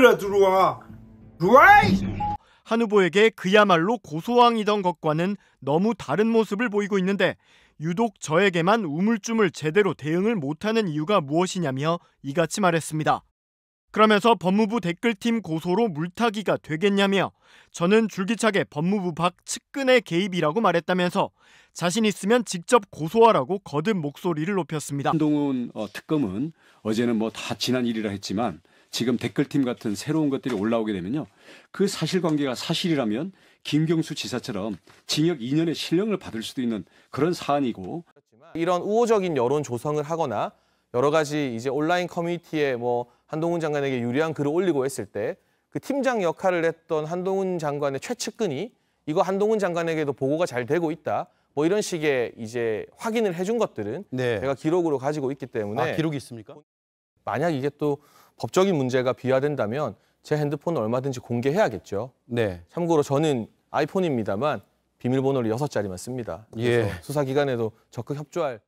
들어 들어와. 한 후보에게 그야말로 고소왕이던 것과는 너무 다른 모습을 보이고 있는데 유독 저에게만 우물쭈물 제대로 대응을 못하는 이유가 무엇이냐며 이같이 말했습니다. 그러면서 법무부 댓글팀 고소로 물타기가 되겠냐며 저는 줄기차게 법무부 밖 측근의 개입이라고 말했다면서 자신 있으면 직접 고소하라고 거듭 목소리를 높였습니다. 한동훈 어, 특검은 어제는 뭐 다 지난 일이라 했지만 지금 댓글팀 같은 새로운 것들이 올라오게 되면요. 그 사실관계가 사실이라면 김경수 지사처럼 징역 2년의 실형을 받을 수도 있는 그런 사안이고 이런 우호적인 여론 조성을 하거나 여러 가지 이제 온라인 커뮤니티에 뭐 한동훈 장관에게 유리한 글을 올리고 했을 때 그 팀장 역할을 했던 한동훈 장관의 최측근이 이거 한동훈 장관에게도 보고가 잘 되고 있다. 뭐 이런 식의 이제 확인을 해준 것들은 네. 제가 기록으로 가지고 있기 때문에 아, 기록이 있습니까? 만약 이게 또 법적인 문제가 비화된다면 제 핸드폰을 얼마든지 공개해야겠죠. 네. 참고로 저는 아이폰입니다만 비밀번호를 6 자리만 씁니다. 그래서 예. 수사기관에도 적극 협조할